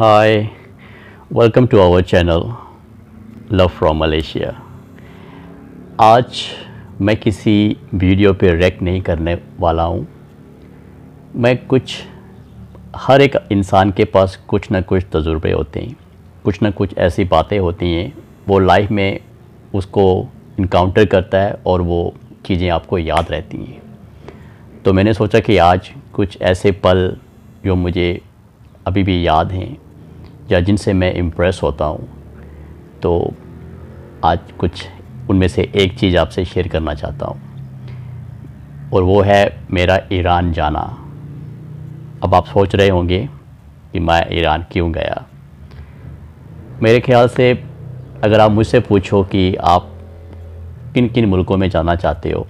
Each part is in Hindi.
Hi, welcome to our channel Love from Malaysia. आज मैं किसी वीडियो पे रैक नहीं करने वाला हूँ मैं कुछ हर एक इंसान के पास कुछ ना कुछ तजुर्बे होते हैं कुछ ना कुछ ऐसी बातें होती हैं वो लाइफ में उसको इनकाउंटर करता है और वो चीज़ें आपको याद रहती हैं तो मैंने सोचा कि आज कुछ ऐसे पल जो मुझे अभी भी याद हैं या जिनसे मैं इम्प्रेस होता हूँ तो आज कुछ उनमें से एक चीज़ आपसे शेयर करना चाहता हूँ और वो है मेरा ईरान जाना अब आप सोच रहे होंगे कि मैं ईरान क्यों गया मेरे ख्याल से अगर आप मुझसे पूछो कि आप किन किन मुल्कों में जाना चाहते हो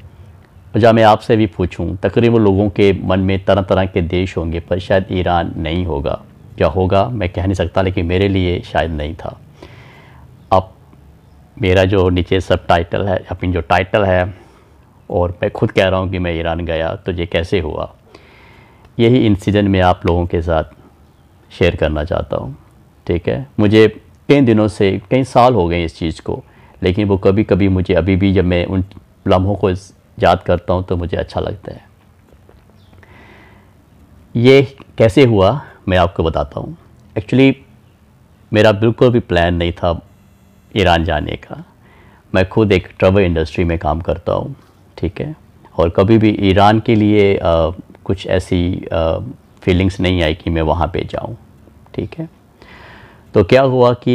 और जहाँ मैं आपसे भी पूछूं तकरीबन लोगों के मन में तरह तरह के देश होंगे पर शायद ईरान नहीं होगा क्या होगा मैं कह नहीं सकता लेकिन मेरे लिए शायद नहीं था अब मेरा जो नीचे सब टाइटल है अपनी जो टाइटल है और मैं खुद कह रहा हूँ कि मैं ईरान गया तो ये कैसे हुआ यही इंसिडेंट मैं आप लोगों के साथ शेयर करना चाहता हूँ ठीक है मुझे कई दिनों से कई साल हो गए इस चीज़ को लेकिन वो कभी कभी मुझे अभी भी जब मैं उन लम्हों को याद करता हूँ तो मुझे अच्छा लगता है ये कैसे हुआ मैं आपको बताता हूँ एक्चुअली मेरा बिल्कुल भी प्लान नहीं था ईरान जाने का मैं खुद एक ट्रेवल इंडस्ट्री में काम करता हूँ ठीक है और कभी भी ईरान के लिए आ, कुछ ऐसी फीलिंग्स नहीं आई कि मैं वहाँ पे जाऊँ ठीक है तो क्या हुआ कि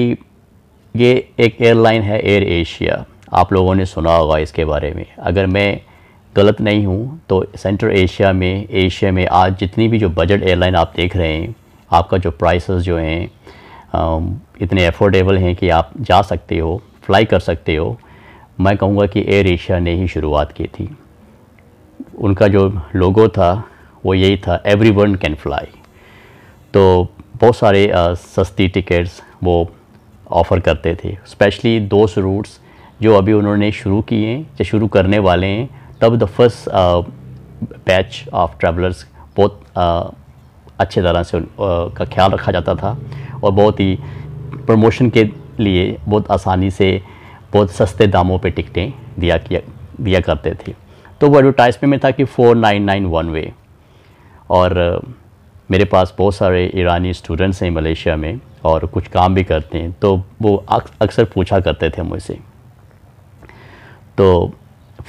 ये एक एयरलाइन है एयर एशिया आप लोगों ने सुना होगा इसके बारे में अगर मैं गलत नहीं हूँ तो सेंट्रल एशिया में एशिया में आज जितनी भी जो बजट एयरलाइन आप देख रहे हैं आपका जो प्राइसेस जो हैं इतने अफोर्डेबल हैं कि आप जा सकते हो फ्लाई कर सकते हो मैं कहूँगा कि एयर एशिया ने ही शुरुआत की थी उनका जो लोगो था वो यही था एवरी वन कैन फ्लाई तो बहुत सारे आ, सस्ती टिकट्स वो ऑफ़र करते थे स्पेशली दोस्त रूट्स जो अभी उन्होंने शुरू किए हैं या शुरू करने वाले हैं तब the first batch of travellers बहुत अच्छे तरह से का ख्याल रखा जाता था और बहुत ही प्रमोशन के लिए बहुत आसानी से बहुत सस्ते दामों पे टिकटें दिया किया दिया करते थे तो वो एडवर्टाइजमेंट में था कि four nine nine one way और मेरे पास बहुत सारे ईरानी स्टूडेंट्स हैं मलेशिया में और कुछ काम भी करते हैं तो वो अक्सर पूछा करते थे मुझसे तो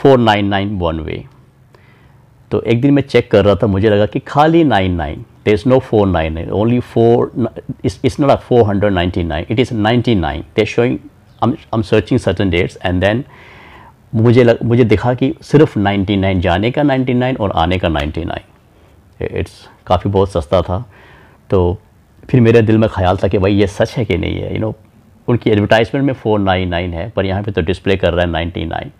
four nine nine one way तो एक दिन मैं चेक कर रहा था मुझे लगा कि खाली nine nine there is no four nine nine only four it's not a four hundred ninety nine it is ninety nine there showing I am searching certain dates and then मुझे लग, मुझे दिखा कि सिर्फ 99 जाने का 99 और आने का 99 इट्स काफ़ी बहुत सस्ता था तो फिर मेरे दिल में ख्याल था कि भाई ये सच है कि नहीं है यू you नो know, उनकी एडवर्टाइजमेंट में फ़ोर नाइन नाइन है पर यहाँ पे तो डिस्प्ले कर रहा है नाइन्टी नाइन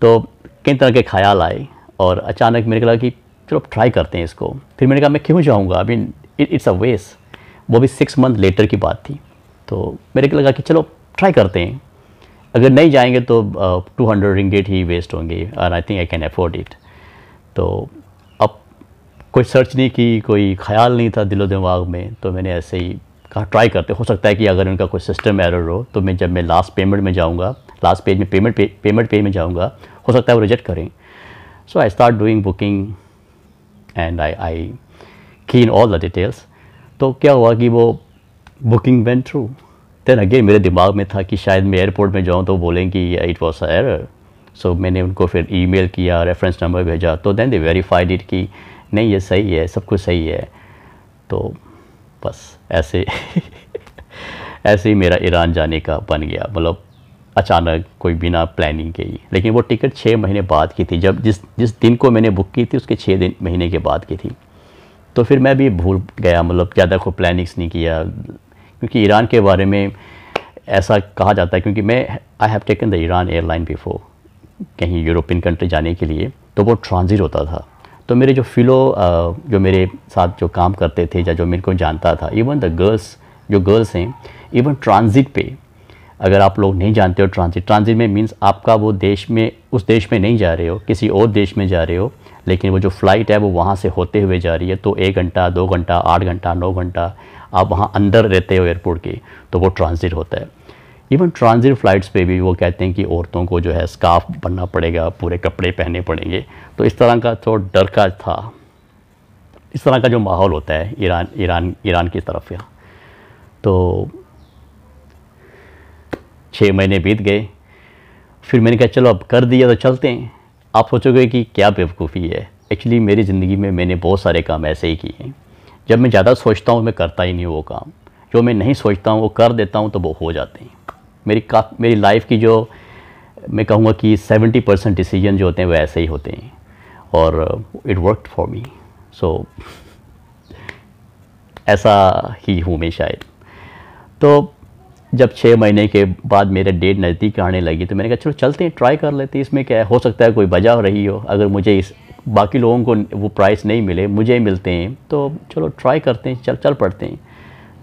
तो कई तरह के ख्याल आए और अचानक मैंने कहा कि चलो ट्राई करते हैं इसको फिर मैंने कहा मैं क्यों जाऊँगा I mean it's a waste वो भी सिक्स मंथ लेटर की बात थी तो मेरे को लगा कि चलो ट्राई करते हैं अगर नहीं जाएंगे तो टू हंड्रेड रिंगेट ही वेस्ट होंगे and I think I can afford it तो अब कोई सर्च नहीं की कोई ख्याल नहीं था दिलो दिमाग में तो मैंने ऐसे ही कहा ट्राई करते हो सकता है कि अगर उनका कोई सिस्टम एरर हो तो मैं जब मैं लास्ट पेमेंट में जाऊँगा लास्ट पेज में पेमेंट पे, पेमेंट पेज में जाऊँगा हो सकता है वो रिजेक्ट करें So I start doing booking and I, I की इन ऑल द डिटेल्स तो क्या हुआ कि वो booking went through then again मेरे दिमाग में था कि शायद मैं एयरपोर्ट में जाऊँ तो बोलेंगे इट वॉज एरर सो मैंने उनको फिर मेल किया रेफरेंस नंबर भेजा तो देन दे वेरीफाइड इट कि नहीं ये सही है सब कुछ सही है तो बस ऐसे ऐसे ही मेरा ईरान जाने का बन गया मतलब अचानक कोई बिना प्लानिंग के ही लेकिन वो टिकट छः महीने बाद की थी जब जिस जिस दिन को मैंने बुक की थी उसके छः दिन महीने के बाद की थी तो फिर मैं भी भूल गया मतलब ज़्यादा कोई प्लानिंग्स नहीं किया क्योंकि ईरान के बारे में ऐसा कहा जाता है क्योंकि मैं I have taken the Iran airline before कहीं यूरोपियन कंट्री जाने के लिए तो वो ट्रांजिट होता था तो मेरे जो फिलो जो मेरे साथ जो काम करते थे या जो मेरे को जानता था इवन द गर्ल्स जो गर्ल्स हैं इवन ट्रांजिट पे अगर आप लोग नहीं जानते हो ट्रांजिट ट्रांजिट में मीन्स आपका वो देश में उस देश में नहीं जा रहे हो किसी और देश में जा रहे हो लेकिन वो जो फ़्लाइट है वो वहाँ से होते हुए जा रही है तो एक घंटा दो घंटा आठ घंटा नौ घंटा आप वहाँ अंदर रहते हो एयरपोर्ट के तो वो ट्रांजिट होता है इवन ट्रांजिट फ़्लाइट्स पे भी वो कहते हैं कि औरतों को जो है स्काफ बनना पड़ेगा पूरे कपड़े पहनने पड़ेंगे तो इस तरह का थोड़ा तो डर का था इस तरह का जो माहौल होता है ईरान ईरान ईरान की तरफ यहाँ तो छः महीने बीत गए फिर मैंने कहा चलो अब कर दिया तो चलते हैं आप सोचोगे कि क्या बेवकूफ़ी है एक्चुअली मेरी ज़िंदगी में मैंने बहुत सारे काम ऐसे ही किए हैं जब मैं ज़्यादा सोचता हूँ मैं करता ही नहीं वो काम जो मैं नहीं सोचता हूँ वो कर देता हूँ तो वो हो जाते हैं मेरी का मेरी लाइफ की जो मैं कहूँगा कि सेवेंटी परसेंट डिसीजन जो होते हैं वो ऐसे ही होते हैं और it work for me so ऐसा ही हूँ मैं शायद तो जब छः महीने के बाद मेरे डेट नज़दीक आने लगी तो मैंने कहा चलो चलते हैं ट्राई कर लेते हैं इसमें क्या है हो सकता है कोई वजह रही हो अगर मुझे इस बाकी लोगों को वो प्राइस नहीं मिले मुझे मिलते हैं तो चलो ट्राई करते हैं चल चल पड़ते हैं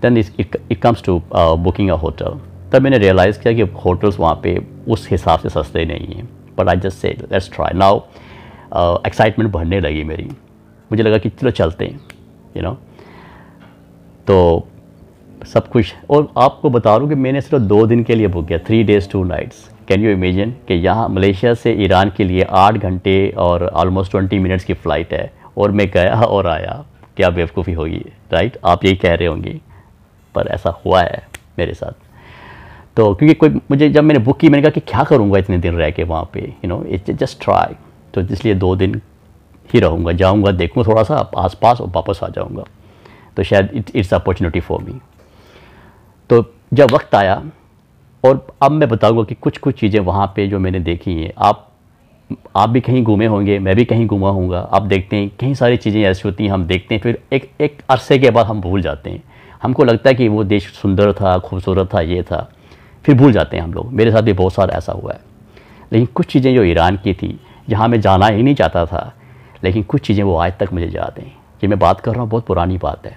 then it comes to booking a hotel तब मैंने रियलाइज़ किया कि होटल्स वहाँ पे उस हिसाब से सस्ते नहीं हैं but I just say let's try now excitement बढ़ने लगी मेरी मुझे लगा कि चलो चलते हैं यू you नो know? तो सब कुछ और आपको बता रहा हूँ कि मैंने सिर्फ दो दिन के लिए बुक किया three days two nights can you imagine कि यहाँ मलेशिया से ईरान के लिए आठ घंटे और ऑलमोस्ट ट्वेंटी मिनट्स की फ़्लाइट है और मैं गया और आया क्या बेवकूफ़ी होगी राइट आप यही कह रहे होंगे पर ऐसा हुआ है मेरे साथ तो क्योंकि कोई मुझे जब मैंने बुक की मैंने कहा कि क्या करूँगा इतने दिन रह के वहाँ पे you know it's just try तो इसलिए दो दिन ही रहूँगा जाऊँगा देखूँ थोड़ा सा आस पास और वापस आ जाऊँगा तो शायद इट्स अपॉर्चुनिटी फॉर मी तो जब वक्त आया और अब मैं बताऊंगा कि कुछ कुछ चीज़ें वहाँ पे जो मैंने देखी हैं आप आप भी कहीं घूमे होंगे मैं भी कहीं घूमा होऊंगा आप देखते हैं कई सारी चीज़ें ऐसी होती हैं हम देखते हैं फिर एक एक अरसे के बाद हम भूल जाते हैं हमको लगता है कि वो देश सुंदर था खूबसूरत था ये था फिर भूल जाते हैं हम लोग मेरे साथ भी बहुत सारा ऐसा हुआ है लेकिन कुछ चीज़ें जो ईरान की थी जहाँ मैं जाना ही नहीं चाहता था लेकिन कुछ चीज़ें वो आज तक मुझे याद हैं ये मैं बात कर रहा हूँ बहुत पुरानी बात है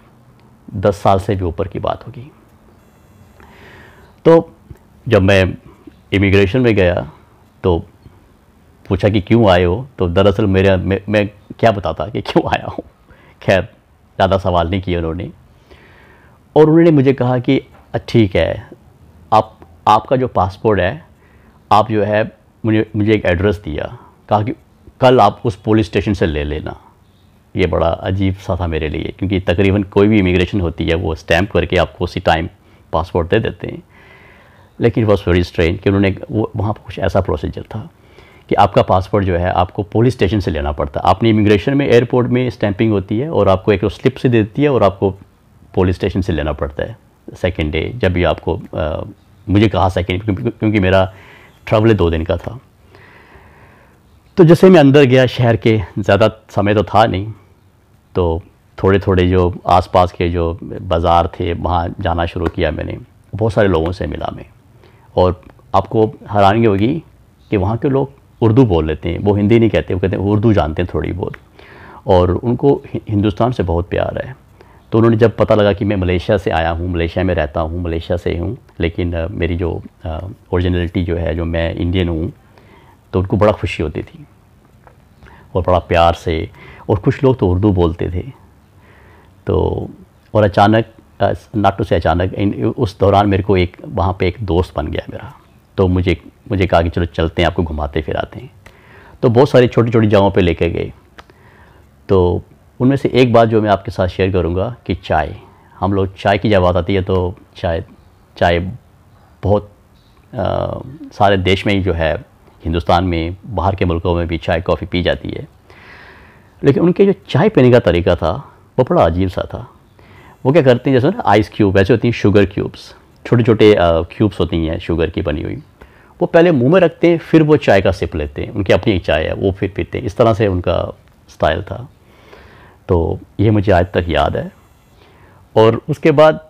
दस साल से भी ऊपर की बात होगी तो जब मैं इमिग्रेशन में गया तो पूछा कि क्यों आए हो तो दरअसल मेरे मैं, मैं क्या बताता कि क्यों आया हूँ खैर ज़्यादा सवाल नहीं किया उन्होंने और उन्होंने मुझे कहा कि ठीक है आप आपका जो पासपोर्ट है आप जो है मुझे मुझे एक एड्रेस दिया कहा कि कल आप उस पुलिस स्टेशन से ले लेना ये बड़ा अजीब सा था मेरे लिए क्योंकि तकरीबन कोई भी इमिग्रेशन होती है वो स्टैम्प करके आपको उसी टाइम पासपोर्ट दे देते हैं लेकिन वॉज वेरी स्ट्रेन कि उन्होंने वो वहाँ पर कुछ ऐसा प्रोसीजर था कि आपका पासपोर्ट जो है आपको पुलिस स्टेशन से लेना पड़ता है आपने इमिग्रेशन में एयरपोर्ट में स्टैंपिंग होती है और आपको एक स्लिप से देती है और आपको पुलिस स्टेशन से लेना पड़ता है सेकेंड डे जब भी आपको आ, मुझे कहा सेकेंड क्योंकि मेरा ट्रैवल दो दिन का था तो जैसे मैं अंदर गया शहर के ज़्यादा समय तो था नहीं तो थोड़े थोड़े जो आसपास के जो बाज़ार थे वहाँ जाना शुरू किया मैंने बहुत सारे लोगों से मिला मैं और आपको हैरानगी होगी कि वहाँ के लोग उर्दू बोल लेते हैं वो हिंदी नहीं कहते वो कहते हैं उर्दू जानते हैं थोड़ी बहुत और उनको हिंदुस्तान से बहुत प्यार है तो उन्होंने जब पता लगा कि मैं मलेशिया से आया हूँ मलेशिया में रहता हूँ मलेशिया से हूँ लेकिन मेरी जो ओरिजिनलिटी जो है जो मैं इंडियन हूँ तो उनको बड़ा खुशी होती थी और बड़ा प्यार से और कुछ लोग तो उर्दू बोलते थे तो और अचानक नाटो से अचानक इन उस दौरान मेरे को एक वहाँ पे एक दोस्त बन गया मेरा तो मुझे मुझे कहा कि चलो चलते हैं आपको घुमाते फिराते हैं तो बहुत सारी छोटी छोटी जगहों पे लेके गए तो उनमें से एक बात जो मैं आपके साथ शेयर करूँगा कि चाय हम लोग चाय की जब बात आती है तो चाय चाय बहुत आ, सारे देश में ही जो है हिंदुस्तान में बाहर के मुल्कों में भी चाय कॉफ़ी पी जाती है लेकिन उनके जो चाय पीने का तरीका था वो बड़ा अजीब सा था वो क्या करती हैं जैसे ना आइस क्यूब ऐसे होती हैं शुगर क्यूब्स छोटे छोटे क्यूब्स होती हैं शुगर की बनी हुई वो पहले मुंह में रखते हैं फिर वो चाय का सिप लेते हैं उनकी अपनी चाय है वो फिर पीते हैं इस तरह से उनका स्टाइल था तो ये मुझे आज तक याद है और उसके बाद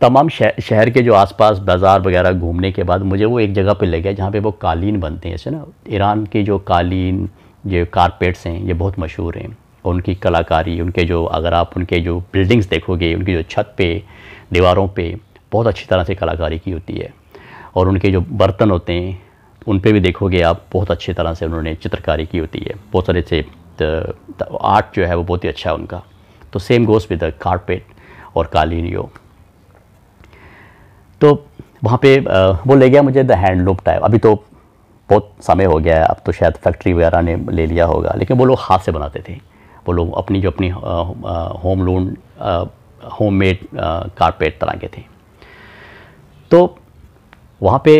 तमाम शहर, शहर के जो आसपास बाज़ार वगैरह घूमने के बाद मुझे वो एक जगह पे ले गया जहाँ पे वो कालीन बनते हैं ऐसे ना ईरान के जो कालीन जो कारपेट्स हैं ये बहुत मशहूर हैं और उनकी कलाकारी उनके जो अगर आप उनके जो बिल्डिंग्स देखोगे उनकी जो छत पे दीवारों पे बहुत अच्छी तरह से कलाकारी की होती है और उनके जो बर्तन होते हैं उन पे भी देखोगे आप बहुत अच्छी तरह से उन्होंने चित्रकारी की होती है बहुत सारे से आर्ट जो है वो बहुत ही अच्छा है उनका तो सेम गोस विद कारपेट और कालीन तो वहाँ पे वो ले गया मुझे द हैंडलूम टाइप अभी तो बहुत समय हो गया है अब तो शायद फैक्ट्री वगैरह ने ले लिया होगा लेकिन वो लोग हाथ से बनाते थे वो लोग अपनी जो अपनी home loan home made carpet तरह के थे तो वहाँ पे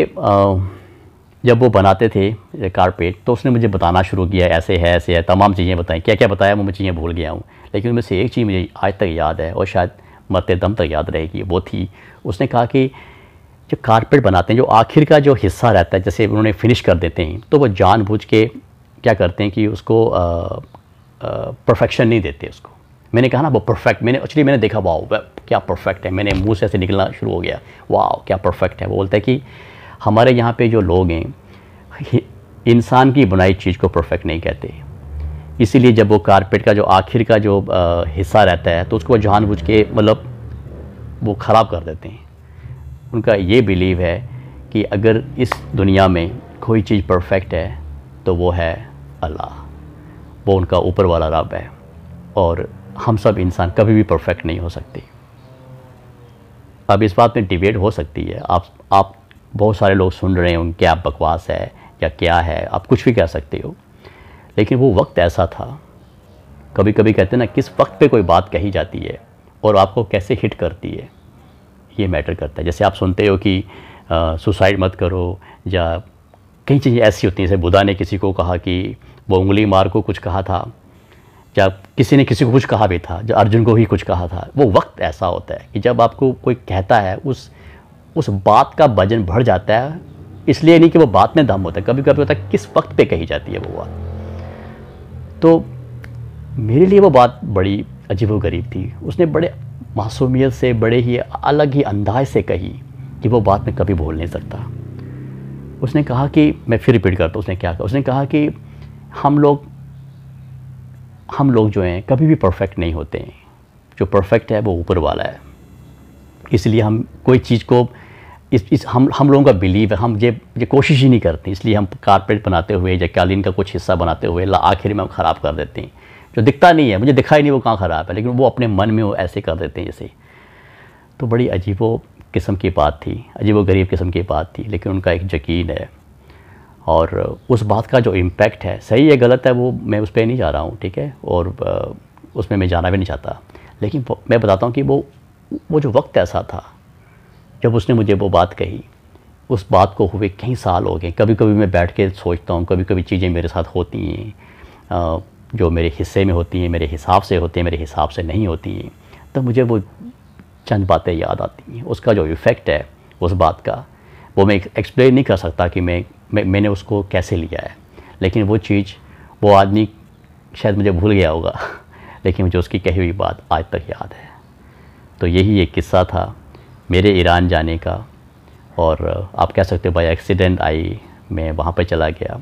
जब वो बनाते थे कारपेट तो उसने मुझे बताना शुरू किया ऐसे है ऐसे है तमाम चीज़ें बताएं क्या क्या बताया वो मैं चीज़ें भूल गया हूँ लेकिन उनमें से एक चीज़ मुझे आज तक याद है और शायद मरते दम तक याद रहेगी वो थी उसने कहा कि जो कारपेट बनाते हैं जो आखिर का जो हिस्सा रहता है जैसे उन्होंने फिनिश कर देते हैं तो वो जानबूझ के क्या करते हैं कि उसको परफेक्शन नहीं देते उसको मैंने कहा ना वो परफेक्ट मैंने एक्चुअली मैंने देखा वाओ क्या परफेक्ट है मैंने मुँह से ऐसे निकलना शुरू हो गया वाओ क्या परफेक्ट है वो बोलता है कि हमारे यहाँ पे जो लोग हैं इंसान की बनाई चीज़ को परफेक्ट नहीं कहते इसीलिए जब वो कारपेट का जो आखिर का जो हिस्सा रहता है तो उसको जानबूझ के मतलब वो ख़राब कर देते हैं उनका ये बिलीव है कि अगर इस दुनिया में कोई चीज़ परफेक्ट है तो वो है अल्लाह वो उनका ऊपर वाला रब है और हम सब इंसान कभी भी परफेक्ट नहीं हो सकते अब इस बात में डिबेट हो सकती है आप आप बहुत सारे लोग सुन रहे हैं उनके आप बकवास है या क्या है आप कुछ भी कह सकते हो लेकिन वो वक्त ऐसा था कभी कभी कहते हैं ना किस वक्त पे कोई बात कही जाती है और आपको कैसे हिट करती है ये मैटर करता है जैसे आप सुनते हो कि सुसाइड मत करो या कई चीज़ें ऐसी होती हैं जैसे बुधा ने किसी को कहा कि वो उंगली मार को कुछ कहा था जब किसी ने किसी को कुछ कहा भी था जो अर्जुन को ही कुछ कहा था वो वक्त ऐसा होता है कि जब आपको कोई कहता है उस उस बात का वजन बढ़ जाता है इसलिए नहीं कि वो बात में दम होता है कभी कभी होता है किस वक्त पे कही जाती है वो बात तो मेरे लिए वो बात बड़ी अजीब गरीब थी उसने बड़े मासूमियत से बड़े ही अलग ही अंदाज से कही कि वो बात मैं कभी भूल नहीं सकता उसने कहा कि मैं फिर रिपीट करता हूँ उसने क्या कहा उसने कहा कि हम लोग हम लोग जो हैं कभी भी परफेक्ट नहीं होते हैं जो परफेक्ट है वो ऊपर वाला है इसलिए हम कोई चीज़ को इस, इस हम हम लोगों का बिलीव है हम ये ये कोशिश ही नहीं करते इसलिए हम कारपेट बनाते हुए या कालीन का कुछ हिस्सा बनाते हुए आखिर में हम ख़राब कर देते हैं जो दिखता नहीं है मुझे दिखाई नहीं वो कहाँ ख़राब है लेकिन वो अपने मन में वो ऐसे कर देते हैं जैसे तो बड़ी अजीबो किस्म की बात थी अजीबो गरीब किस्म की बात थी लेकिन उनका एक यकीन है और उस बात का जो इम्पैक्ट है सही है गलत है वो मैं उस पर नहीं जा रहा हूँ ठीक है और उसमें मैं जाना भी नहीं चाहता लेकिन मैं बताता हूँ कि वो वो जो वक्त ऐसा था जब उसने मुझे वो बात कही उस बात को हुए कई साल हो गए कभी कभी मैं बैठ के सोचता हूँ कभी कभी चीज़ें मेरे साथ होती हैं जो मेरे हिस्से में होती हैं मेरे हिसाब से होती हैं मेरे हिसाब से नहीं होती हैं तो मुझे वो चंद बातें याद आती हैं उसका जो इफ़ेक्ट है उस बात का वो मैं एक्सप्लेन नहीं कर सकता कि मैं मैं मैंने उसको कैसे लिया है लेकिन वो चीज़ वो आदमी शायद मुझे भूल गया होगा लेकिन मुझे उसकी कही हुई बात आज तक याद है तो यही एक किस्सा था मेरे ईरान जाने का और आप कह सकते हो भाई एक्सीडेंट आई मैं वहाँ पर चला गया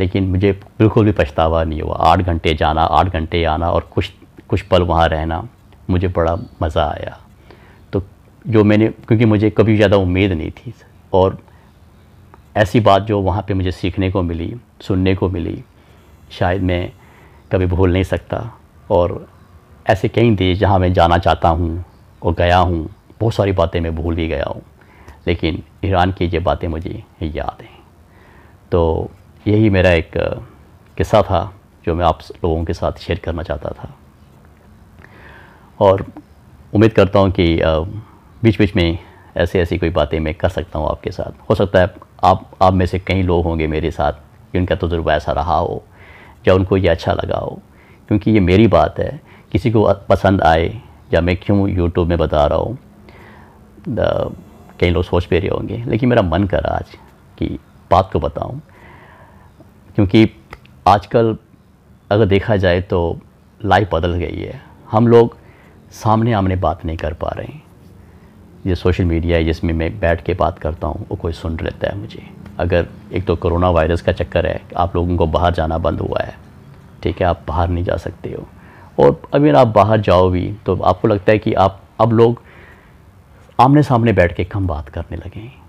लेकिन मुझे बिल्कुल भी पछतावा नहीं हुआ आठ घंटे जाना आठ घंटे आना और कुछ कुछ पल वहाँ रहना मुझे बड़ा मज़ा आया तो जो मैंने क्योंकि मुझे कभी ज़्यादा उम्मीद नहीं थी और ऐसी बात जो वहाँ पे मुझे सीखने को मिली सुनने को मिली शायद मैं कभी भूल नहीं सकता और ऐसे कई देश जहाँ मैं जाना चाहता हूँ और गया हूँ बहुत सारी बातें मैं भूल भी गया हूँ लेकिन ईरान की ये बातें मुझे याद हैं तो यही मेरा एक किस्सा था जो मैं आप लोगों के साथ शेयर करना चाहता था और उम्मीद करता हूँ कि बीच बीच में ऐसे ऐसी कोई बातें मैं कर सकता हूँ आपके साथ हो सकता है आप आप में से कई लोग होंगे मेरे साथ कि उनका तजुर्बा ऐसा रहा हो या उनको ये अच्छा लगा हो क्योंकि ये मेरी बात है किसी को पसंद आए या मैं क्यों यूट्यूब में बता रहा हूँ कई लोग सोच भी रहे होंगे लेकिन मेरा मन करा आज कि बात को बताऊँ क्योंकि आजकल अगर देखा जाए तो लाइफ बदल गई है हम लोग सामने आमने बात नहीं कर पा रहे हैं ये सोशल मीडिया है जिसमें मैं बैठ के बात करता हूँ वो कोई सुन लेता है मुझे अगर एक तो कोरोना वायरस का चक्कर है आप लोगों को बाहर जाना बंद हुआ है ठीक है आप बाहर नहीं जा सकते हो और अगर आप बाहर जाओ भी तो आपको लगता है कि आप अब लोग आमने सामने बैठ के कम बात करने लगे हैं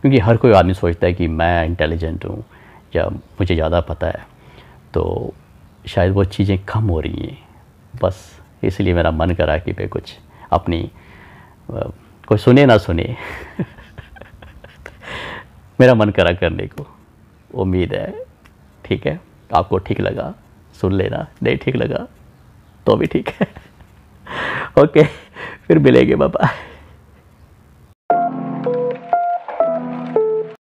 क्योंकि हर कोई आदमी सोचता है कि मैं इंटेलिजेंट हूँ या मुझे ज़्यादा पता है तो शायद वो चीज़ें कम हो रही हैं बस इसलिए मेरा मन करा कि मैं कुछ अपनी कोई सुने ना सुने मेरा मन करा करने को उम्मीद है ठीक है आपको ठीक लगा सुन लेना नहीं ठीक लगा तो भी ठीक है ओके फिर मिलेंगे बाबा